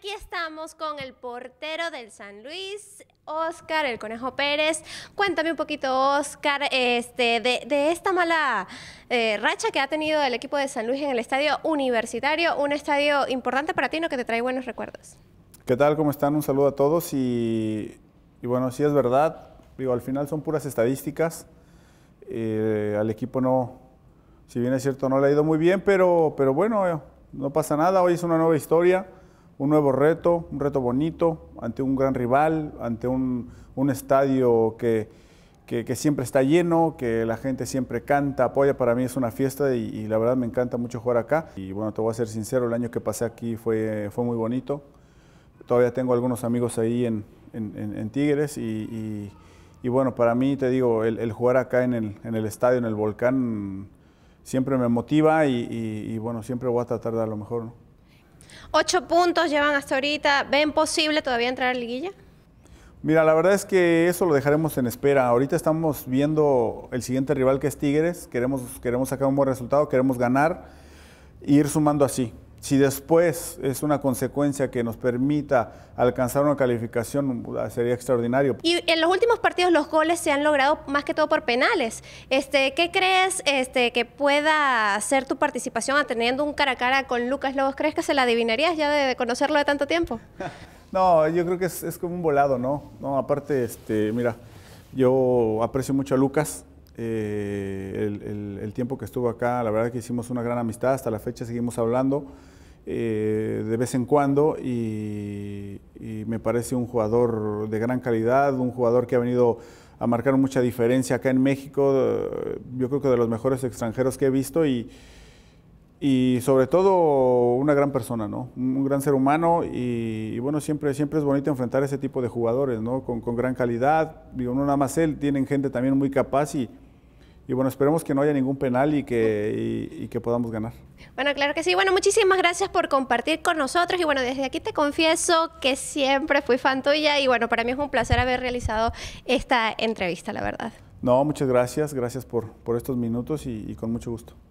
aquí estamos con el portero del San Luis, Oscar, el Conejo Pérez. Cuéntame un poquito, Oscar, este, de, esta mala eh, racha que ha tenido el equipo de San Luis en el estadio universitario, un estadio importante para ti, ¿no? Que te trae buenos recuerdos. ¿Qué tal? ¿Cómo están? Un saludo a todos y, bueno, sí es verdad, digo, al final son puras estadísticas. Eh, al equipo no, si bien es cierto, no le ha ido muy bien, pero, pero bueno, no pasa nada, hoy es una nueva historia un nuevo reto, un reto bonito, ante un gran rival, ante un, estadio que, siempre está lleno, que la gente siempre canta, apoya. Para mí es una fiesta y, la verdad me encanta mucho jugar acá. Y bueno, te voy a ser sincero, el año que pasé aquí fue, fue muy bonito. Todavía tengo algunos amigos ahí en, Tigres y, bueno, para mí te digo, el, jugar acá en el, en el, estadio, en el volcán, siempre me motiva y, bueno, siempre voy a tratar de dar lo mejor. Ocho puntos llevan hasta ahorita. ¿Ven posible todavía entrar a liguilla? Mira, la verdad es que eso lo dejaremos en espera. Ahorita estamos viendo el siguiente rival que es Tigres. Queremos, queremos sacar un buen resultado, queremos ganar e ir sumando así. Si después es una consecuencia que nos permita alcanzar una calificación, sería extraordinario. Y en los últimos partidos los goles se han logrado más que todo por penales. Este, ¿Qué crees este, que pueda ser tu participación atendiendo un cara a cara con Lucas Lobos? ¿Crees que se la adivinarías ya de conocerlo de tanto tiempo? no, yo creo que es, como un volado, ¿no? No, aparte, este, mira, yo aprecio mucho a Lucas eh, el, tiempo que estuvo acá, la verdad que hicimos una gran amistad, hasta la fecha seguimos hablando eh, de vez en cuando y, me parece un jugador de gran calidad, un jugador que ha venido a marcar mucha diferencia acá en México, eh, yo creo que de los mejores extranjeros que he visto y, y sobre todo una gran persona, ¿no? Un gran ser humano y, bueno, siempre, siempre es bonito enfrentar ese tipo de jugadores, ¿no? Con, con gran calidad, digo, no nada más él, tienen gente también muy capaz y, y bueno, esperemos que no haya ningún penal y que, que podamos ganar. Bueno, claro que sí. Bueno, muchísimas gracias por compartir con nosotros y bueno, desde aquí te confieso que siempre fui fan tuya y bueno, para mí es un placer haber realizado esta entrevista, la verdad. No, muchas gracias, gracias por, por estos minutos y con mucho gusto.